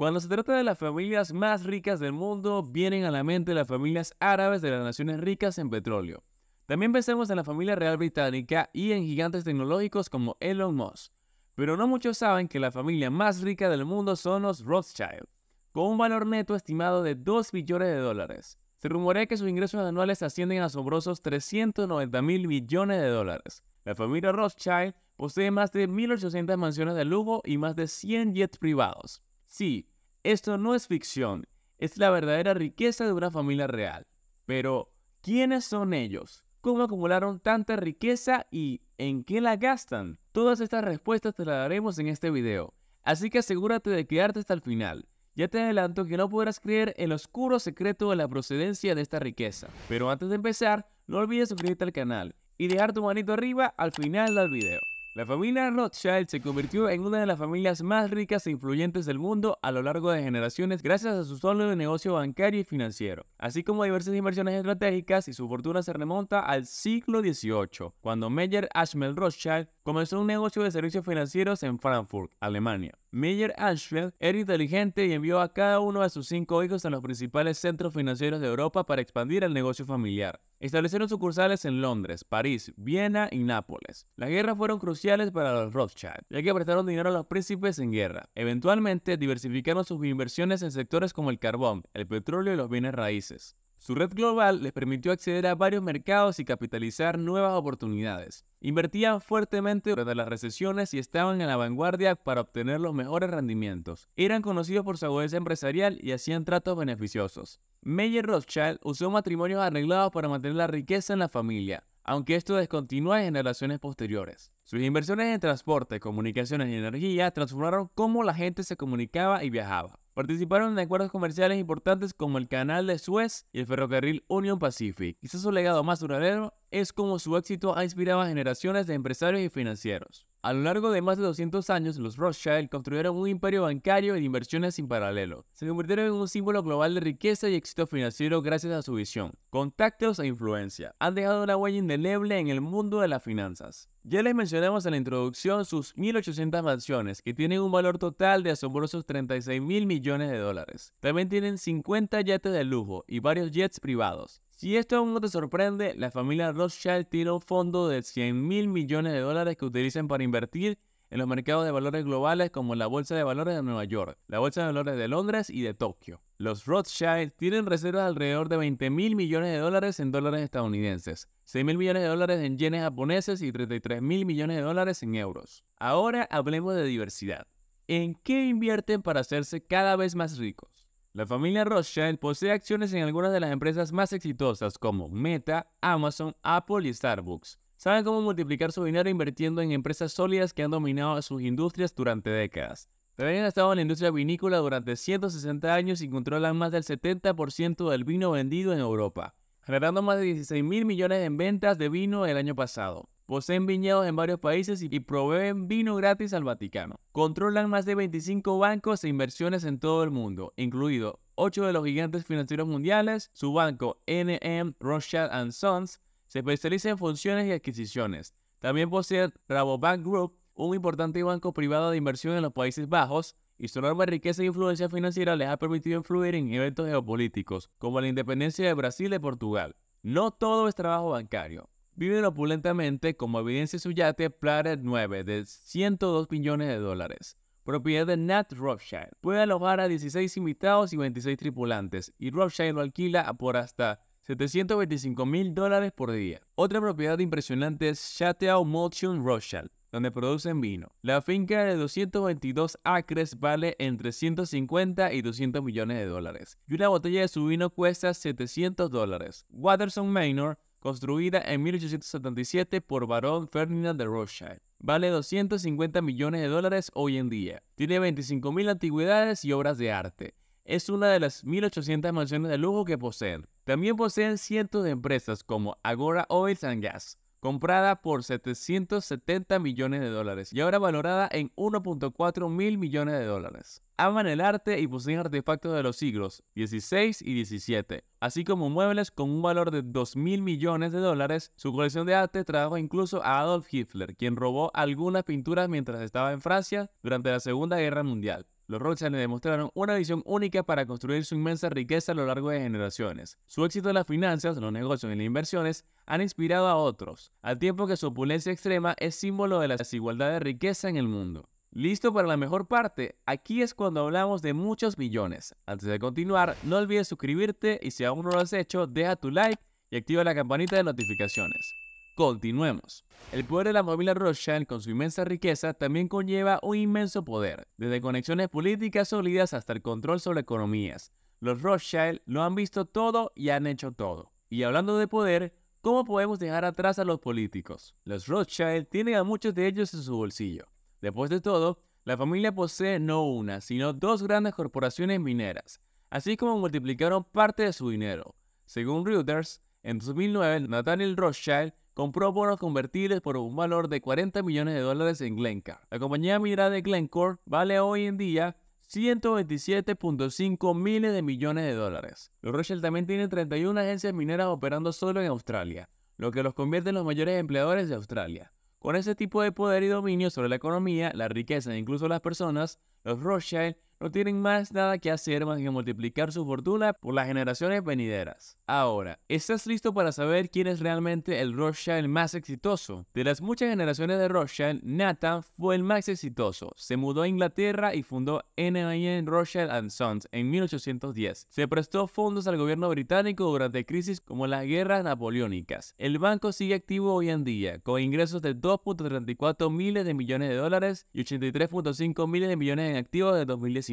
Cuando se trata de las familias más ricas del mundo, vienen a la mente las familias árabes de las naciones ricas en petróleo. También pensemos en la familia real británica y en gigantes tecnológicos como Elon Musk. Pero no muchos saben que la familia más rica del mundo son los Rothschild, con un valor neto estimado de 2 billones de dólares. Se rumorea que sus ingresos anuales ascienden a asombrosos 390 mil millones de dólares. La familia Rothschild posee más de 1.800 mansiones de lujo y más de 100 jets privados. Sí, esto no es ficción, es la verdadera riqueza de una familia real. Pero, ¿quiénes son ellos? ¿Cómo acumularon tanta riqueza y en qué la gastan? Todas estas respuestas te las daremos en este video, así que asegúrate de quedarte hasta el final. Ya te adelanto que no podrás creer el oscuro secreto de la procedencia de esta riqueza. Pero antes de empezar, no olvides suscribirte al canal y dejar tu manito arriba al final del video. La familia Rothschild se convirtió en una de las familias más ricas e influyentes del mundo a lo largo de generaciones gracias a su sólido negocio bancario y financiero, así como diversas inversiones estratégicas y su fortuna se remonta al siglo XVIII, cuando Meyer Ashmel Rothschild Comenzó un negocio de servicios financieros en Frankfurt, Alemania. Meyer Ashfeld era inteligente y envió a cada uno de sus cinco hijos a los principales centros financieros de Europa para expandir el negocio familiar. Establecieron sucursales en Londres, París, Viena y Nápoles. Las guerras fueron cruciales para los Rothschild, ya que prestaron dinero a los príncipes en guerra. Eventualmente diversificaron sus inversiones en sectores como el carbón, el petróleo y los bienes raíces. Su red global les permitió acceder a varios mercados y capitalizar nuevas oportunidades. Invertían fuertemente durante las recesiones y estaban en la vanguardia para obtener los mejores rendimientos. Eran conocidos por su agudeza empresarial y hacían tratos beneficiosos. Meyer Rothschild usó matrimonios arreglados para mantener la riqueza en la familia, aunque esto descontinúa en generaciones posteriores. Sus inversiones en transporte, comunicaciones y energía transformaron cómo la gente se comunicaba y viajaba. Participaron en acuerdos comerciales importantes como el Canal de Suez y el ferrocarril Union Pacific. Quizás su legado más duradero es como su éxito ha inspirado a generaciones de empresarios y financieros. A lo largo de más de 200 años, los Rothschild construyeron un imperio bancario de inversiones sin paralelo. Se convirtieron en un símbolo global de riqueza y éxito financiero gracias a su visión, contactos e influencia. Han dejado una huella indeleble en el mundo de las finanzas. Ya les mencionamos en la introducción sus 1.800 mansiones, que tienen un valor total de asombrosos 36 mil millones de dólares. También tienen 50 yates de lujo y varios jets privados. Si esto aún no te sorprende, la familia Rothschild tiene un fondo de 100 mil millones de dólares que utilizan para invertir en los mercados de valores globales como la Bolsa de Valores de Nueva York, la Bolsa de Valores de Londres y de Tokio. Los Rothschild tienen reservas alrededor de 20 mil millones de dólares en dólares estadounidenses, 6 mil millones de dólares en yenes japoneses y 33 mil millones de dólares en euros. Ahora hablemos de diversidad. ¿En qué invierten para hacerse cada vez más ricos? La familia Rothschild posee acciones en algunas de las empresas más exitosas como Meta, Amazon, Apple y Starbucks. Saben cómo multiplicar su dinero invirtiendo en empresas sólidas que han dominado sus industrias durante décadas. También han estado en la industria vinícola durante 160 años y controlan más del 70% del vino vendido en Europa, generando más de 16 mil millones en ventas de vino el año pasado poseen viñedos en varios países y proveen vino gratis al Vaticano. Controlan más de 25 bancos e inversiones en todo el mundo, incluido 8 de los gigantes financieros mundiales. Su banco NM Rothschild Sons se especializa en funciones y adquisiciones. También posee Rabobank Group, un importante banco privado de inversión en los Países Bajos, y su enorme riqueza e influencia financiera les ha permitido influir en eventos geopolíticos, como la independencia de Brasil y Portugal. No todo es trabajo bancario viven opulentamente como evidencia su yate Planet 9 de 102 millones de dólares, propiedad de Nat Rothschild. Puede alojar a 16 invitados y 26 tripulantes, y Rothschild lo alquila por hasta 725 mil dólares por día. Otra propiedad impresionante es Chateau Motion Rothschild, donde producen vino. La finca de 222 acres vale entre 150 y 200 millones de dólares, y una botella de su vino cuesta 700 dólares. Watterson Manor construida en 1877 por Barón Ferdinand de Rothschild. Vale 250 millones de dólares hoy en día. Tiene 25.000 antigüedades y obras de arte. Es una de las 1.800 mansiones de lujo que poseen. También poseen cientos de empresas como Agora Oils and Gas, comprada por 770 millones de dólares y ahora valorada en 1.4 mil millones de dólares. Aman el arte y poseen artefactos de los siglos XVI y XVII, así como muebles con un valor de 2 mil millones de dólares. Su colección de arte trajo incluso a Adolf Hitler, quien robó algunas pinturas mientras estaba en Francia durante la Segunda Guerra Mundial. Los Rothschild demostraron una visión única para construir su inmensa riqueza a lo largo de generaciones. Su éxito en las finanzas, los negocios y las inversiones han inspirado a otros, al tiempo que su opulencia extrema es símbolo de la desigualdad de riqueza en el mundo. ¿Listo para la mejor parte? Aquí es cuando hablamos de muchos millones. Antes de continuar, no olvides suscribirte y si aún no lo has hecho, deja tu like y activa la campanita de notificaciones. Continuemos. El poder de la familia Rothschild con su inmensa riqueza también conlleva un inmenso poder, desde conexiones políticas sólidas hasta el control sobre economías. Los Rothschild lo han visto todo y han hecho todo. Y hablando de poder, ¿cómo podemos dejar atrás a los políticos? Los Rothschild tienen a muchos de ellos en su bolsillo. Después de todo, la familia posee no una, sino dos grandes corporaciones mineras, así como multiplicaron parte de su dinero. Según Reuters, en 2009 Nathaniel Rothschild compró bonos convertibles por un valor de 40 millones de dólares en Glencore. La compañía minera de Glencore vale hoy en día 127.5 miles de millones de dólares. Los Rothschild también tienen 31 agencias mineras operando solo en Australia, lo que los convierte en los mayores empleadores de Australia. Con ese tipo de poder y dominio sobre la economía, la riqueza e incluso las personas, los Rothschild no tienen más nada que hacer más que multiplicar su fortuna por las generaciones venideras. Ahora, ¿estás listo para saber quién es realmente el Rothschild más exitoso? De las muchas generaciones de Rothschild, Nathan fue el más exitoso. Se mudó a Inglaterra y fundó NIN Rothschild Sons en 1810. Se prestó fondos al gobierno británico durante crisis como las guerras napoleónicas. El banco sigue activo hoy en día, con ingresos de 2.34 miles de millones de dólares y 83.5 miles de millones en activos de 2019.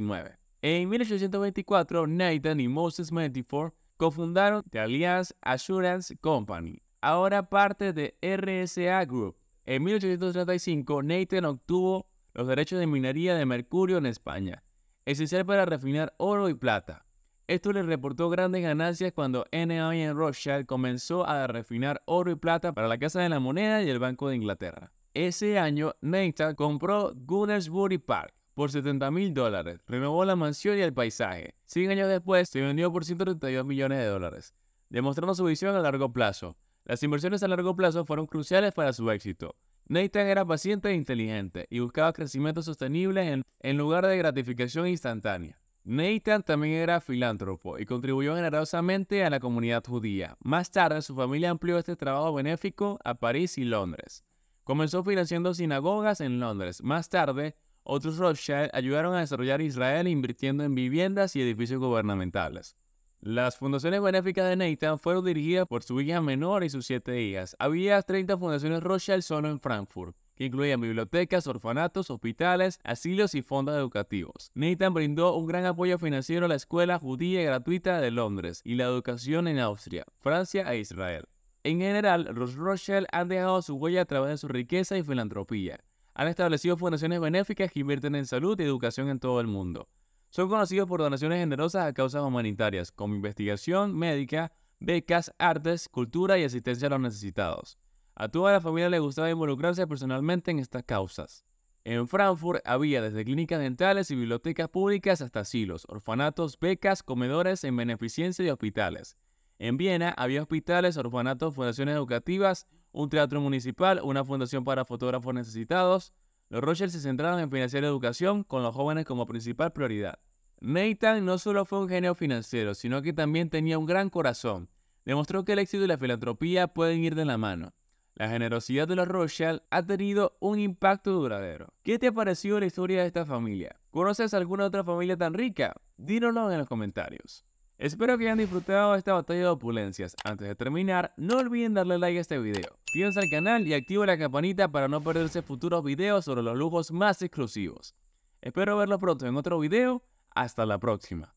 En 1824, Nathan y Moses Mentifor cofundaron The Alliance Assurance Company, ahora parte de RSA Group. En 1835, Nathan obtuvo los derechos de minería de mercurio en España, esencial para refinar oro y plata. Esto le reportó grandes ganancias cuando NI Rothschild comenzó a refinar oro y plata para la Casa de la Moneda y el Banco de Inglaterra. Ese año, Nathan compró Gunnersbury Park, por 70 mil dólares. Renovó la mansión y el paisaje. 100 años después, se vendió por 132 millones de dólares, demostrando su visión a largo plazo. Las inversiones a largo plazo fueron cruciales para su éxito. Nathan era paciente e inteligente y buscaba crecimiento sostenible en, en lugar de gratificación instantánea. Nathan también era filántropo y contribuyó generosamente a la comunidad judía. Más tarde, su familia amplió este trabajo benéfico a París y Londres. Comenzó financiando sinagogas en Londres. Más tarde, otros Rothschild ayudaron a desarrollar Israel invirtiendo en viviendas y edificios gubernamentales. Las fundaciones benéficas de Nathan fueron dirigidas por su hija menor y sus siete hijas. Había 30 fundaciones Rothschild solo en Frankfurt que incluían bibliotecas, orfanatos, hospitales, asilos y fondos educativos. Nathan brindó un gran apoyo financiero a la escuela judía gratuita de Londres y la educación en Austria, Francia e Israel. En general, los Rothschild han dejado su huella a través de su riqueza y filantropía han establecido fundaciones benéficas que invierten en salud y educación en todo el mundo. Son conocidos por donaciones generosas a causas humanitarias, como investigación médica, becas, artes, cultura y asistencia a los necesitados. A toda la familia le gustaba involucrarse personalmente en estas causas. En Frankfurt había desde clínicas dentales y bibliotecas públicas hasta asilos, orfanatos, becas, comedores en beneficencia y hospitales. En Viena había hospitales, orfanatos, fundaciones educativas, un teatro municipal, una fundación para fotógrafos necesitados. Los Rogers se centraron en financiar educación con los jóvenes como principal prioridad. Nathan no solo fue un genio financiero, sino que también tenía un gran corazón. Demostró que el éxito y la filantropía pueden ir de la mano. La generosidad de los Rothschild ha tenido un impacto duradero. ¿Qué te ha parecido la historia de esta familia? ¿Conoces alguna otra familia tan rica? Dínoslo en los comentarios. Espero que hayan disfrutado esta batalla de opulencias. Antes de terminar, no olviden darle like a este video. en al canal y activa la campanita para no perderse futuros videos sobre los lujos más exclusivos. Espero verlos pronto en otro video. Hasta la próxima.